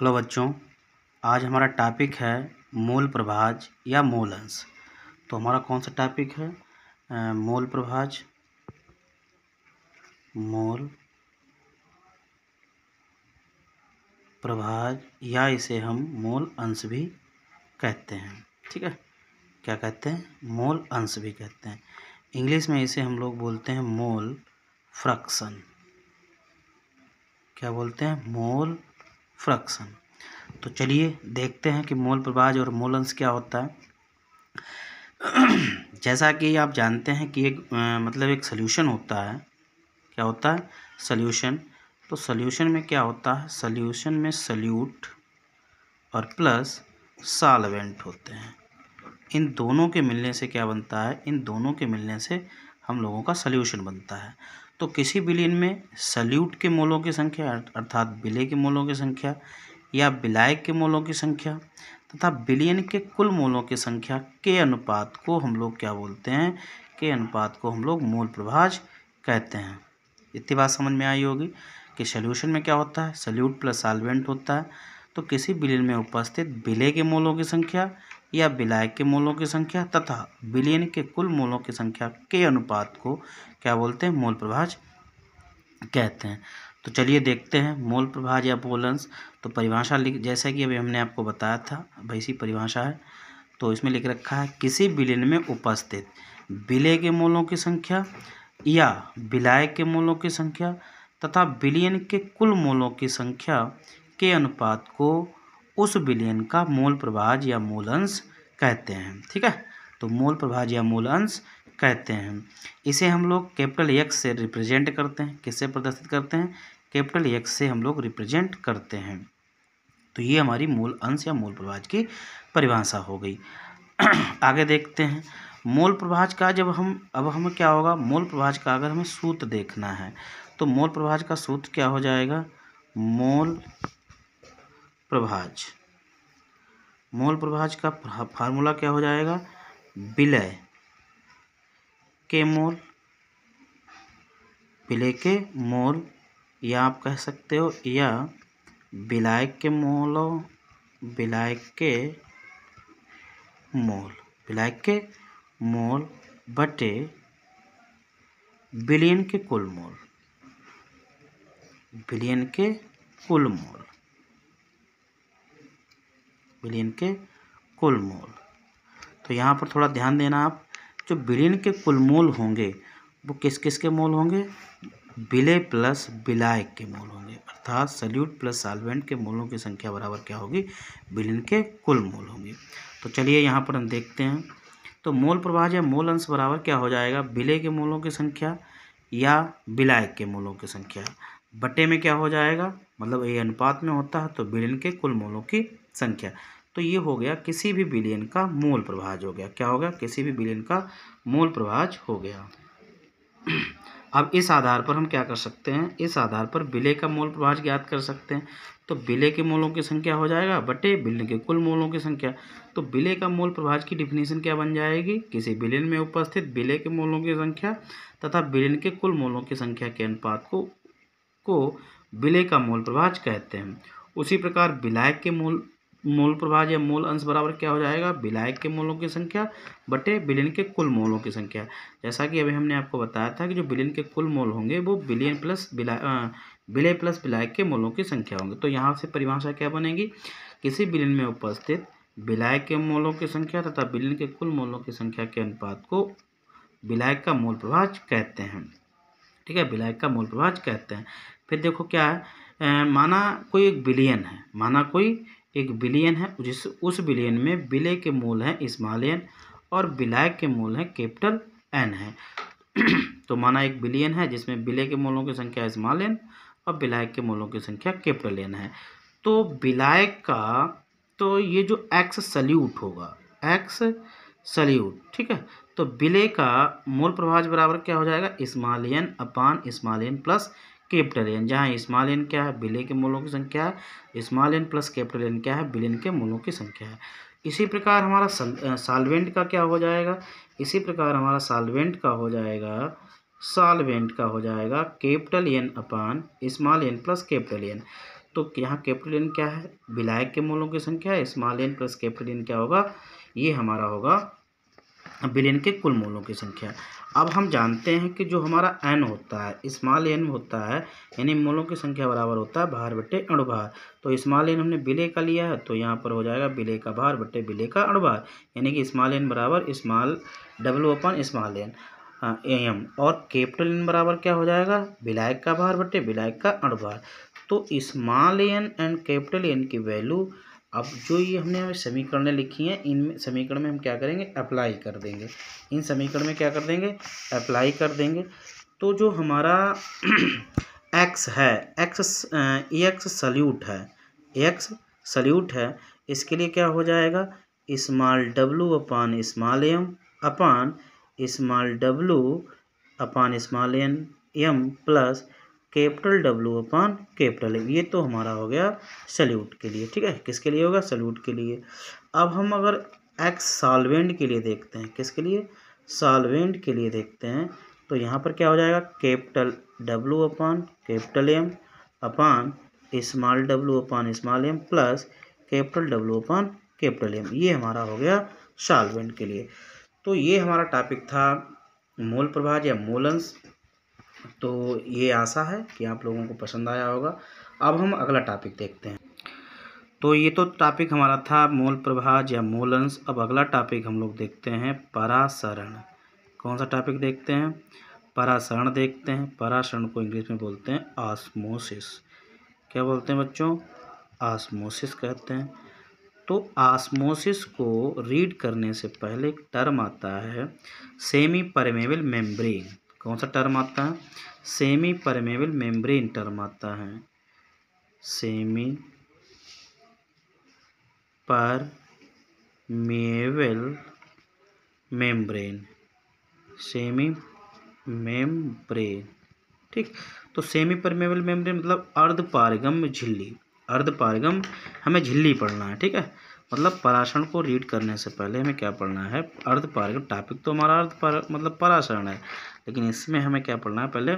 hello बच्चों आज हमारा टॉपिक है मूल प्रभाज या मोल अंश तो हमारा कौन सा टॉपिक है मोल प्रभाज मोल प्रभाज या इसे हम मोल अंश भी कहते हैं ठीक है क्या कहते हैं मोल अंश भी कहते हैं इंग्लिश में इसे हम लोग बोलते हैं मोल फ्रैक्शन क्या बोलते हैं मोल फ्रैक्शन तो चलिए देखते हैं कि मोल प्रभाज और मोल अंश क्या होता है जैसा कि आप जानते हैं कि एक मतलब एक सल्यूशन होता है क्या होता है सल्यूशन तो सल्यूशन में क्या होता है सल्यूशन में सल्यूट और प्लस सालवेंट होते हैं इन दोनों के मिलने से क्या बनता है इन दोनों के मिलने से हम लोगों का सल्यूशन बनता है तो किसी विलीन में सल्यूट के मोलों की संख्या अर्थात विलय के मोलों की संख्या या बिलाय के मोलों की संख्या तथा बिलियन के कुल मोलों की संख्या के अनुपात को हम लोग क्या बोलते हैं के अनुपात को हम लोग मोल प्रभाज कहते हैं इतनी बात समझ में आई होगी कि सल्यूशन में क्या होता है सल्यूट प्लस साल्वेंट होता है तो किसी बिलियन में उपस्थित विलय के मोलों की संख्या या विलायक के मूलों की संख्या तथा विलयन के कुल मूलों की संख्या के अनुपात को क्या बोलते हैं मूल प्रभाज कहते हैं तो चलिए देखते हैं मूल प्रभाज या बोलंस तो परिभाषा लिख जैसा कि अभी हमने आपको बताया था वैसी परिभाषा है तो इसमें लिख रखा है किसी विलयन में उपस्थित विलय के मूलों की संख्या या विलायक के मूलों की संख्या तथा बिलियन के कुल मोलों की संख्या के अनुपात को उस विलयन का मूल प्रभाज या मूल अंश कहते हैं ठीक है तो मूल प्रभाज या मूल अंश कहते हैं इसे हम लोग कैपिटल एक्स से रिप्रेजेंट करते हैं किससे प्रदर्शित करते हैं कैपिटल एक्स से हम लोग रिप्रेजेंट करते हैं तो ये हमारी मूल अंश या मूल प्रभाज की परिभाषा हो गई आगे देखते हैं मूल प्रभाज का जब हम अब हमें क्या होगा मूल प्रभाज का अगर हमें सूत्र देखना है तो मूल प्रभाज का सूत्र क्या हो जाएगा मूल प्रभाज मोल प्रभाज का फार्मूला क्या हो जाएगा विलय के मोल विलय के मोल या आप कह सकते हो या विलय के मोलो विलय के मोल विलय के मोल बटे बिलियन के कुल मोल बिलियन के कुल मोल बिलियन के कुल मोल तो यहाँ पर थोड़ा ध्यान देना आप जो बिलियन के कुल मोल होंगे वो किस किस के मोल होंगे बिले प्लस बिलायक के मोल होंगे अर्थात सल्यूट प्लस साल्वेंट के मोलों की संख्या बराबर क्या होगी बिलियन के कुल मोल होंगे तो चलिए यहाँ पर हम देखते हैं तो मोल प्रभाज या मोल अंश बराबर क्या हो जाएगा बिले के मोलों की संख्या या बिलायक के मोलों की संख्या बटे में क्या हो जाएगा मतलब ये अनुपात में होता है तो बिलियन के कुल मोलों की संख्या तो ये हो गया किसी भी बिलियन का मूल प्रभाज हो गया क्या हो गया किसी भी बिलियन का मूल प्रभाज हो गया अब इस आधार पर हम क्या कर सकते हैं इस आधार पर विलय का मूल प्रभाज ज्ञात कर सकते हैं तो विलय के मूलों की संख्या हो जाएगा बटे विलय के कुल मूलों की संख्या तो विलय का मूल प्रभाज की डिफिनेशन क्या बन जाएगी किसी विलयन में उपस्थित विलय के मूलों की संख्या तथा विलयन के कुल मूलों की संख्या के अनुपात को को विलय का मूल प्रभाज कहते हैं उसी प्रकार विलायक के मूल मोल प्रभाज या मोल अंश बराबर क्या हो जाएगा विलायक के मोलों की संख्या बटे बिलियन के कुल मोलों की संख्या जैसा कि अभी हमने आपको बताया था कि जो बिलियन के कुल मोल होंगे वो बिलियन प्लस विलय प्लस विलायक के मोलों की संख्या होंगी तो यहाँ से परिभाषा क्या बनेगी किसी बिलियन में उपस्थित विलायक के मोलों की संख्या तथा बिलियन के कुल मोलों की संख्या के अनुपात को विलायक का मोल प्रभाज कहते हैं ठीक है विलायक का मोल प्रभाज कहते हैं फिर देखो क्या है माना कोई एक बिलियन है माना कोई एक बिलियन है जिस उस बिलियन में बिले के मूल हैं इस्मालियन और बिलाय के मूल हैं कैपिटल एन है तो माना एक बिलियन है जिसमें बिले के मूलों की संख्या इस्मालियन और बिलाय के मूलों की संख्या कैपिटल एन है तो बिलाय का तो ये जो एक्स सल्यूट होगा एक्स सल्यूट ठीक है तो बिले का मूल प्रभाज बराबर क्या हो जाएगा small n upon small n plus capital N जहाँ स्मॉल एन क्या है बिले के मूलों की संख्या है small N plus capital N क्या है बिलियन के मूलों की संख्या है इसी प्रकार हमारा सालवेंट का क्या हो जाएगा इसी प्रकार हमारा सालवेंट का हो जाएगा सालवेंट का हो जाएगा capital N upon small N plus capital N तो यहाँ कैपिटल एन क्या है विलायक के मूलों की संख्या small N plus capital N क्या होगा ये हमारा होगा बिलियन के कुल मोलों की संख्या अब हम जानते हैं कि जो हमारा एन होता है स्मॉल एन होता है यानी मोलों की संख्या बराबर होता है भार बटे अणुभार तो स्मॉल एन हमने बिले का लिया है तो यहाँ पर हो जाएगा बिले का भार बटे बिले का अणुभार यानी कि स्मॉल एन बराबर small W upon small N M और कैपिटल एन बराबर क्या हो जाएगा विलायक का भार बटे विलायक का अणुभार तो small N and capital N की वैल्यू अब जो ये हमने हमें समीकरणें लिखी हैं इन समीकरण में हम क्या करेंगे अप्लाई कर देंगे इन समीकरण में क्या कर देंगे अप्लाई कर देंगे तो जो हमारा एक्स है एक्स एक्स सल्यूट है एक्स सल्यूट है इसके लिए क्या हो जाएगा small W upon small M upon small W upon small N M plus capital W upon capital ये तो हमारा हो गया सल्यूट के लिए ठीक है किसके लिए होगा सल्यूट के लिए अब हम अगर एक्स सॉल्वेंट के लिए देखते हैं किसके लिए सॉल्वेंट के लिए देखते हैं तो यहाँ पर क्या हो जाएगा capital W upon capital M upon small W upon small M plus capital W upon capital M ये हमारा हो गया सॉल्वेंट के लिए तो ये हमारा टॉपिक था मोल प्रभाज या मोलंस तो ये आशा है कि आप लोगों को पसंद आया होगा अब हम अगला टॉपिक देखते हैं तो ये तो टॉपिक हमारा था मूल प्रभाज या मोलंस अब अगला टॉपिक हम लोग देखते हैं परासरण कौन सा टॉपिक देखते हैं परासरण देखते हैं परासरण को इंग्लिश में बोलते हैं आसमोसिस क्या बोलते हैं बच्चों आसमोसिस कहते हैं तो आसमोसिस को रीड करने से पहले एक टर्म आता है सेमी परमेबल मेम्ब्रेन कौन सा टर्म आता है सेमी परमेबल मेम्ब्रेन टर्म आता है सेमी पर मेवल मेम्ब्रेन सेमी मेम्ब्रेन ठीक तो सेमी परमेबल मेम्ब्रेन मतलब अर्ध पारगम झिल्ली अर्धपारगम हमें झिल्ली पढ़ना है ठीक है मतलब पराशरण को रीड करने से पहले हमें क्या पढ़ना है अर्धपारगम टॉपिक तो हमारा अर्ध पर, मतलब पराशरण है लेकिन इसमें हमें क्या पढ़ना है पहले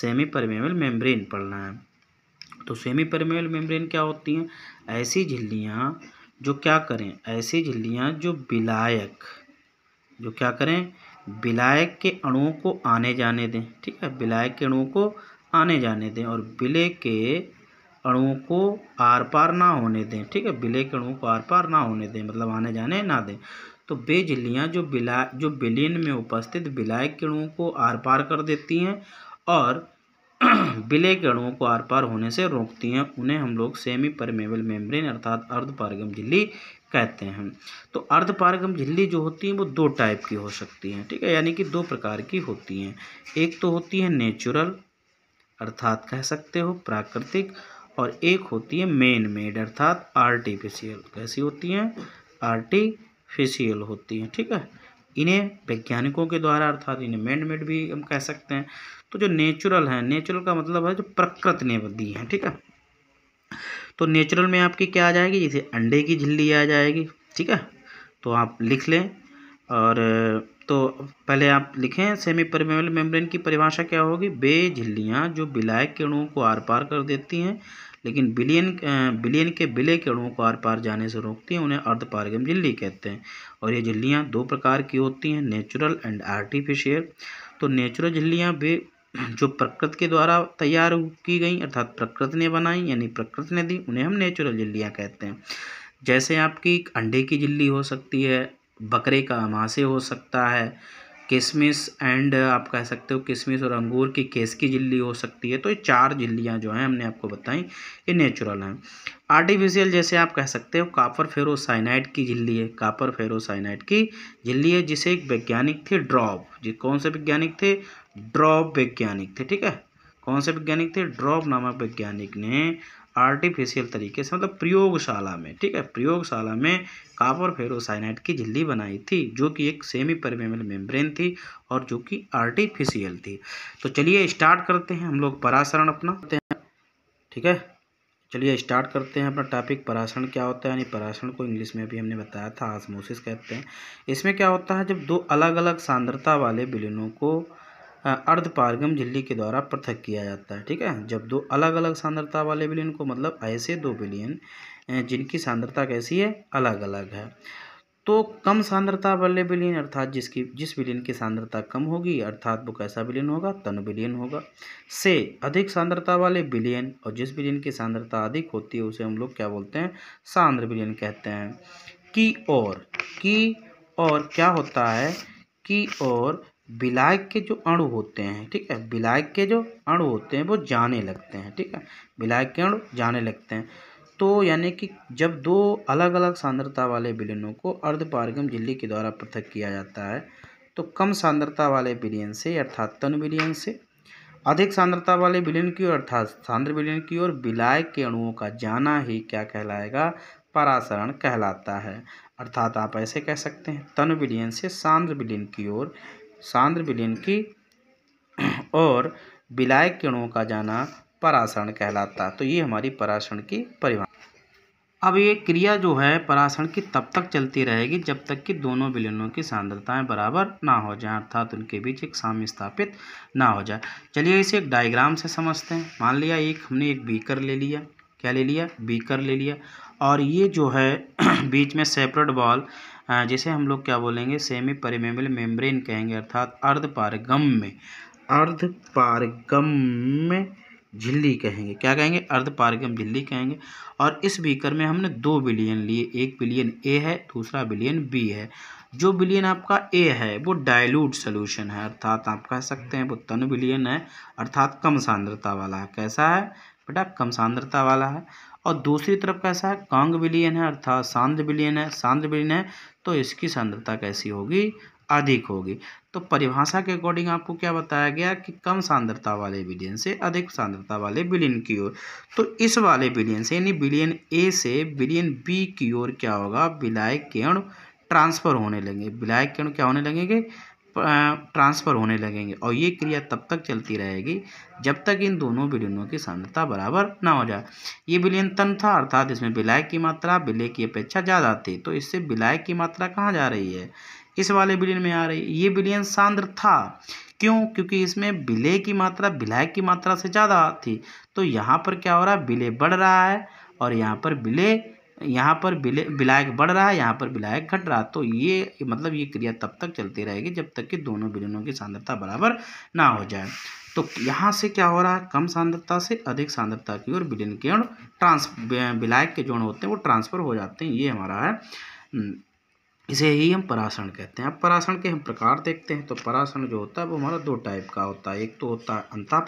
सेमी परमेबल मेम्ब्रेन पढ़ना है तो सेमी परमेबल मेम्ब्रेन क्या होती हैं ऐसी झिल्लियाँ जो क्या करें ऐसी झिल्लियाँ जो विलायक जो क्या करें विलायक के अणुओं को आने जाने दें ठीक है विलायक के अणुओं को आने जाने दें और विलय के अणुओं को आर पार ना होने दें ठीक है विलेय के अणुओं को आर पार ना होने दें मतलब आने जाने ना दें तो वे झिल्लियाँ जो बिला जो विलीन में उपस्थित विलाय के अणुओं को आर पार कर देती हैं और विलय के अणुओं को आर पार होने से रोकती हैं उन्हें हम लोग सेमी परमेबल मेम्ब्रेन अर्थात अर्धपारगम झिल्ली कहते हैं तो अर्धपारगम झिल्ली जो होती हैं वो दो टाइप की हो सकती हैं ठीक है यानी कि दो प्रकार की होती हैं एक तो होती है नेचुरल अर्थात कह सकते हो प्राकृतिक और एक होती है मेन मेड अर्थात आर्टिफिशियल कैसी होती हैं आर्टिफिशियल होती हैं ठीक है इन्हें वैज्ञानिकों के द्वारा अर्थात इन्हें मैन मेड भी हम कह सकते हैं तो जो नेचुरल है नेचुरल का मतलब है जो प्रकृति ने दी है ठीक है तो नेचुरल में आपकी क्या आ जाएगी जैसे अंडे की झिल्ली आ जाएगी ठीक है तो आप लिख लें और तो पहले आप लिखें सेमी परमेबल मेम्ब्रेन की परिभाषा क्या होगी बे झिल्लियाँ जो बिलाय के को आर पार कर देती हैं लेकिन बिलियन बिलियन के बिले के को आर पार जाने से रोकती हैं उन्हें अर्धपारगम झिल्ली कहते हैं और ये झिल्लियाँ दो प्रकार की होती हैं नेचुरल एंड आर्टिफिशियल तो नेचुरल झिल्लियाँ बे जो प्रकृति के द्वारा तैयार की गई अर्थात प्रकृति ने बनाई यानी प्रकृति ने दी उन्हें हम नेचुरल झिल्लियाँ कहते हैं जैसे आपकी अंडे की झिल्ली हो सकती है बकरे का अमासे हो सकता है किशमिश एंड आप कह सकते हो किशमिश और अंगूर की केस की झिल्ली हो सकती है तो ये चार झिल्लियाँ जो हैं हमने आपको बताई ये नेचुरल हैं आर्टिफिशियल जैसे आप कह सकते हो कापर फेरोसाइनाइड की झिल्ली है कापर फेरोसाइनाइड की झिल्ली है जिसे एक वैज्ञानिक थे ड्रॉप जी कौन से वैज्ञानिक थे ड्रॉप वैज्ञानिक थे ठीक है कौन से वैज्ञानिक थे ड्रॉप नामक वैज्ञानिक ने आर्टिफिशियल तरीके से मतलब प्रयोगशाला में ठीक है प्रयोगशाला में कापर फेरोसाइनाइट की झिल्ली बनाई थी जो कि एक सेमी परमेबल मेम्ब्रेन थी और जो कि आर्टिफिशियल थी तो चलिए स्टार्ट करते हैं हम लोग परासरण अपना ठीक है चलिए स्टार्ट करते हैं अपना टॉपिक परासरण क्या होता है यानी परासरण को इंग्लिश में भी हमने बताया था आसमोसिस कहते हैं इसमें क्या होता है जब दो अलग अलग सांद्रता वाले बिलिनों को अर्धपारगम झिल्ली के द्वारा पृथक किया जाता है ठीक है जब दो अलग अलग सांद्रता वाले विलियन को मतलब ऐसे दो विलियन जिनकी सांद्रता कैसी है अलग अलग है तो कम सांद्रता वाले विलियन अर्थात जिसकी जिस विलियन की सांद्रता कम होगी अर्थात वो कैसा विलियन होगा तन विलियन होगा से अधिक सांद्रता वाले विलियन और जिस विलियन की सांद्रता अधिक होती है उसे हम लोग क्या बोलते हैं सांद्र विलियन कहते हैं की और की और क्या होता है की और विलायक के जो अणु होते हैं ठीक है विलायक के जो अणु होते हैं वो जाने लगते हैं ठीक है विलायक के अणु जाने लगते हैं तो यानी कि जब दो अलग अलग सांद्रता वाले विलयनों को अर्धपारगम झिल्ली के द्वारा पृथक किया जाता है तो कम सांद्रता वाले विलयन से अर्थात तन विलयन से अधिक सांद्रता वाले विलयन की ओर अर्थात सांद्र विलयन की ओर विलायक के अणुओं का जाना ही क्या कहलाएगा परासरण कहलाता है अर्थात आप ऐसे कह सकते हैं तन विलयन से सांद्र विलयन की ओर सांद्र विलीन की और विलाय किरणों का जाना पराशरण कहलाता तो ये हमारी पराशरण की परिभाषा अब ये क्रिया जो है पराशरण की तब तक चलती रहेगी जब तक कि दोनों विलयनों की सांद्रताएं बराबर ना हो जाए अर्थात उनके बीच एक साम्य स्थापित ना हो जाए चलिए इसे एक डायग्राम से समझते हैं मान लिया एक हमने एक बीकर ले लिया क्या ले लिया बीकर ले लिया और ये जो है बीच में सेपरेट बॉल हाँ, जिसे हम लोग क्या बोलेंगे सेमी परिमेबल मेम्ब्रेन कहेंगे अर्थात में पारगम में झिल्ली कहेंगे क्या कहेंगे अर्धपारगम झिल्ली कहेंगे और इस बीकर में हमने दो बिलियन लिए एक बिलियन ए है दूसरा बिलियन बी है जो बिलियन आपका ए है वो डाइल्यूट सोल्यूशन है अर्थात आप कह सकते हैं वो तनु बिलियन है अर्थात कम सांद्रता वाला है कैसा है बेटा कम सांद्रता वाला है और दूसरी तरफ कैसा है कांग विलियन है अर्थात सांद्र विलियन है सांद्र विलियन है तो इसकी सांद्रता कैसी होगी अधिक होगी तो परिभाषा के अकॉर्डिंग आपको क्या बताया गया कि कम सांद्रता वाले विलियन से अधिक सांद्रता वाले विलियन की ओर तो इस वाले विलियन से यानी विलियन ए से विलियन बी की ओर क्या होगा विलायक किरण ट्रांसफ़र होने लगेंगे विलायक किरण क्या होने लगेंगे ट्रांसफ़र होने लगेंगे और ये क्रिया तब तक चलती रहेगी जब तक इन दोनों विलयनों की सांद्रता बराबर ना हो जाए ये तन था अर्थात इसमें विलाय की मात्रा विलय की अपेक्षा ज़्यादा थी तो इससे विलाय की मात्रा कहाँ जा रही है इस वाले विलयन में आ रही है ये विलयन सांद्र था क्यों क्योंकि इसमें विलय की मात्रा विलाय की मात्रा से ज़्यादा थी तो यहाँ पर क्या हो रहा है विलय बढ़ रहा है और यहाँ पर विलय यहाँ पर विलायक बढ़ रहा है यहाँ पर विलायक घट रहा तो ये मतलब ये क्रिया तब तक चलती रहेगी जब तक कि दोनों विलयनों की सांद्रता बराबर ना हो जाए तो यहाँ से क्या हो रहा है कम सांद्रता से अधिक सांद्रता की ओर विलीन ओर ट्रांस विलायक के जोड़ होते हैं वो ट्रांसफर हो जाते हैं ये हमारा है हम्म, इसे ही हम परासरण कहते हैं अब परासरण के हम प्रकार देखते हैं तो परासरण जो होता है वो हमारा दो टाइप का होता है एक तो होता है अंता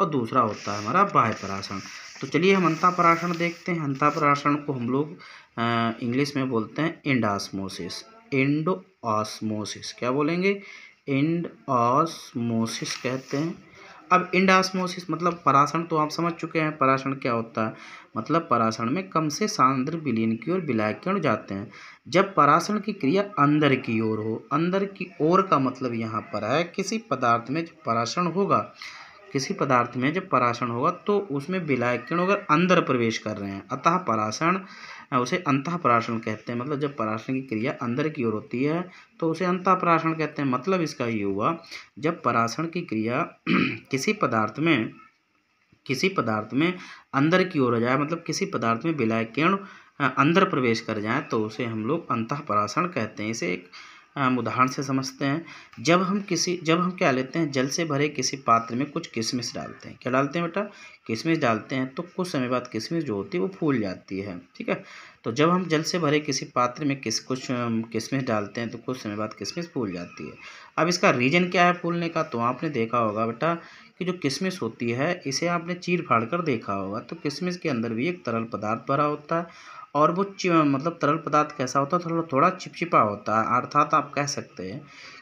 और दूसरा होता है हमारा बाह्य परासरण तो चलिए हम अंता देखते हैं अंता को हम लोग इंग्लिश में बोलते हैं इंडासमोसिस ऑसमोसिस क्या बोलेंगे एंड ऑसमोसिस कहते हैं अब इंडास्मोसिस मतलब परासण तो आप समझ चुके हैं परासण क्या होता है मतलब परासण में कम से सांद्र विलीन की ओर विलाय जाते हैं जब परासण की क्रिया अंदर की ओर हो अंदर की ओर का मतलब यहाँ पर है किसी पदार्थ में जो परासण होगा किसी पदार्थ में जब परासण होगा तो उसमें विलायक किरण अगर अंदर प्रवेश कर रहे हैं अतः परासण उसे अंतः परासण कहते हैं मतलब जब परासण की क्रिया अंदर की ओर होती है तो उसे अंतः परासण कहते हैं मतलब इसका ये हुआ जब परासण की क्रिया किसी पदार्थ में किसी पदार्थ में अंदर की ओर हो जाए मतलब किसी पदार्थ में विलायक किरण अंदर प्रवेश कर जाए तो उसे हम लोग अंतः परासण कहते हैं इसे एक हम उदाहरण से समझते हैं जब हम किसी जब हम क्या लेते हैं जल से भरे किसी पात्र में कुछ किशमिश डालते हैं क्या डालते हैं बेटा किशमिश डालते हैं तो कुछ समय बाद किशमिश जो होती है वो फूल जाती है ठीक है तो जब हम जल से भरे किसी पात्र में किस कुछ किशमिश डालते हैं तो कुछ समय बाद किशमिश फूल जाती है अब इसका रीज़न क्या है फूलने का तो आपने देखा होगा बेटा कि जो किशमिश होती है इसे आपने चीर फाड़ कर देखा होगा तो किशमिश के अंदर भी एक तरल पदार्थ भरा होता है और वो मतलब तरल पदार्थ कैसा होता है थोड़ा थोड़ा चिपचिपा होता है अर्थात आप कह सकते हैं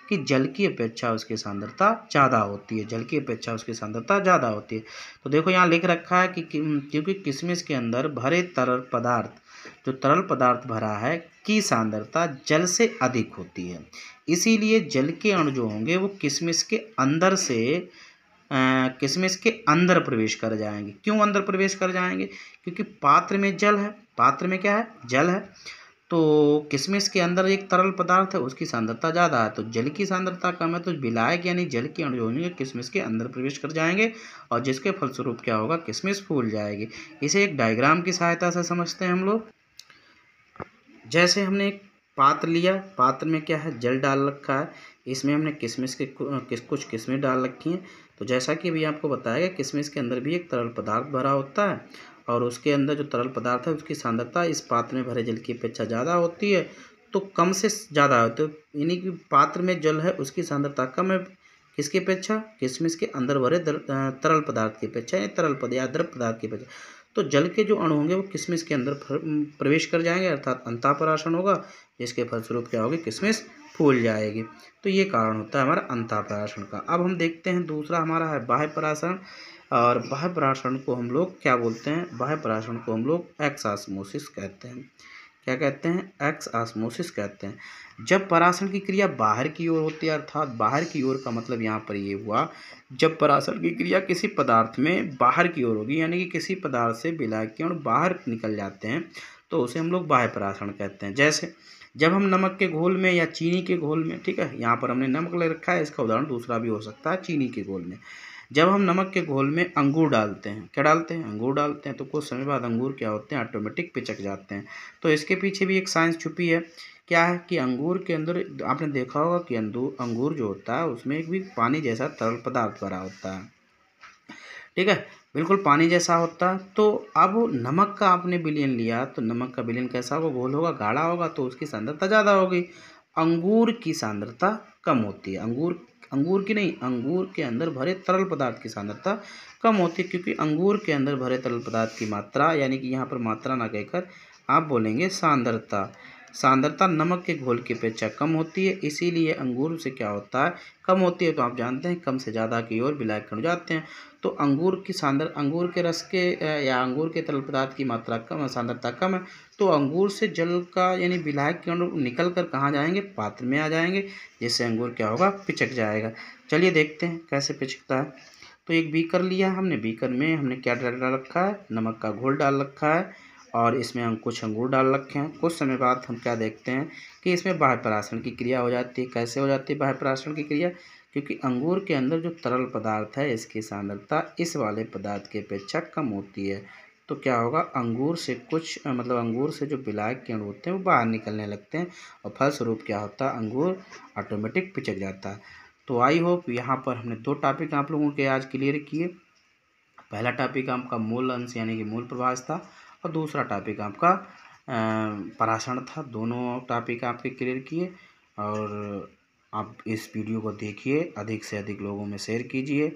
कि जल की अपेक्षा उसकी सांद्रता ज़्यादा होती है जल की अपेक्षा उसकी सांद्रता ज़्यादा होती है तो देखो यहाँ लिख रखा है कि क्योंकि किसमिस के अंदर भरे तरल पदार्थ जो तरल पदार्थ भरा है की सांद्रता जल से अधिक होती है इसीलिए जल के अणु जो होंगे वो किसमिस के अंदर से किसमिस के अंदर प्रवेश कर जाएंगे क्यों अंदर प्रवेश कर जाएंगे क्योंकि पात्र में जल है पात्र में क्या है जल है तो किशमिश के अंदर एक तरल पदार्थ है उसकी सांद्रता ज़्यादा है तो जल की सांद्रता कम है तो विलायक यानी जल की अणुजोनिक किशमिश के अंदर प्रवेश कर जाएंगे और जिसके फलस्वरूप क्या होगा किशमिश फूल जाएगी इसे एक डायग्राम की सहायता से समझते हैं हम लोग जैसे हमने एक पात्र लिया पात्र में क्या है जल डाल रखा है इसमें हमने किशमिश के किस कुछ किस्में डाल रखी हैं तो जैसा कि अभी आपको बताया गया किशमिश के अंदर भी एक तरल पदार्थ भरा होता है और उसके अंदर जो तरल पदार्थ है उसकी सांद्रता इस पात्र में भरे जल की अपेक्षा ज़्यादा होती है तो कम से ज़्यादा होती है तो यानी कि पात्र में जल है उसकी सांद्रता कम है किसकी अपेक्षा किसमिस के अंदर भरे तरल पदार्थ की अपेक्षा यानी तरल पद या द्रव पदार्थ की अपेक्षा तो जल के जो अणु होंगे वो किसमिस के अंदर प्रवेश कर जाएंगे अर्थात अंतापराशन होगा जिसके फलस्वरूप क्या होगी किसमिस फूल जाएगी तो ये कारण होता है हमारा अंतापराशन का अब हम देखते हैं दूसरा हमारा है बाह्य पराशरण और बाह्य प्राशन को हम लोग क्या बोलते हैं बाह्य प्राशन को हम लोग एक्स आसमोसिस कहते हैं क्या कहते हैं एक्स आसमोसिस कहते हैं जब पराशन की क्रिया बाहर की ओर होती है अर्थात बाहर की ओर का मतलब यहाँ पर ये हुआ जब पराशन की क्रिया किसी पदार्थ में बाहर की ओर होगी यानी कि किसी पदार्थ से बिलाय ओर बाहर निकल जाते हैं तो उसे हम लोग बाह्य पराशन कहते हैं जैसे जब हम नमक के घोल में या चीनी के घोल में ठीक है यहाँ पर हमने नमक ले रखा है इसका उदाहरण दूसरा भी हो सकता है चीनी के घोल में जब हम नमक के घोल में अंगूर डालते हैं क्या डालते हैं अंगूर डालते हैं तो कुछ समय बाद अंगूर क्या होते हैं ऑटोमेटिक पिचक जाते हैं तो इसके पीछे भी एक साइंस छुपी है क्या है कि अंगूर के अंदर आपने देखा होगा कि अंदूर अंगूर जो होता है उसमें एक भी पानी जैसा तरल पदार्थ भरा होता है ठीक है बिल्कुल पानी जैसा होता तो अब नमक का आपने बिलियन लिया तो नमक का बिलियन कैसा होगा घोल होगा गाढ़ा होगा तो उसकी सांद्रता ज़्यादा होगी अंगूर की सांद्रता कम होती है अंगूर अंगूर की नहीं अंगूर के अंदर भरे तरल पदार्थ की सांद्रता कम होती है क्योंकि अंगूर के अंदर भरे तरल पदार्थ की मात्रा यानी कि यहाँ पर मात्रा ना कहकर आप बोलेंगे सांद्रता सांद्रता नमक के घोल की अपेक्षा कम होती है इसीलिए अंगूर से क्या होता है कम होती है तो आप जानते हैं कम से ज़्यादा की ओर विलायक जाते हैं तो अंगूर की सांद्र अंगूर के रस के या अंगूर के तरल पदार्थ की मात्रा कम है सांद्रता कम है तो अंगूर से जल का यानी विलायक किरण निकल कर कहाँ जाएंगे पात्र में आ जाएंगे जिससे अंगूर क्या होगा पिचक जाएगा चलिए देखते हैं कैसे पिचकता है तो एक बीकर लिया हमने बीकर में हमने क्या डाल रखा है नमक का घोल डाल रखा है और इसमें हम कुछ अंगूर डाल रखे हैं कुछ समय बाद हम क्या देखते हैं कि इसमें बाह्य परासण की क्रिया हो जाती है कैसे हो जाती है बाह्य परासण की क्रिया क्योंकि अंगूर के अंदर जो तरल पदार्थ है इसकी सांद्रता इस वाले पदार्थ की अपेक्षा कम होती है तो क्या होगा अंगूर से कुछ मतलब अंगूर से जो विलायक किरण होते हैं वो बाहर निकलने लगते हैं और फलस्वरूप क्या होता है अंगूर ऑटोमेटिक पिचक जाता है तो आई होप यहाँ पर हमने दो टॉपिक आप लोगों के आज क्लियर किए पहला टॉपिक आपका मूल अंश यानी कि मूल प्रभाष था और दूसरा टॉपिक आपका पराशरण था दोनों टॉपिक आपके क्लियर किए और आप इस वीडियो को देखिए अधिक से अधिक लोगों में शेयर कीजिए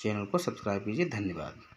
चैनल को सब्सक्राइब कीजिए धन्यवाद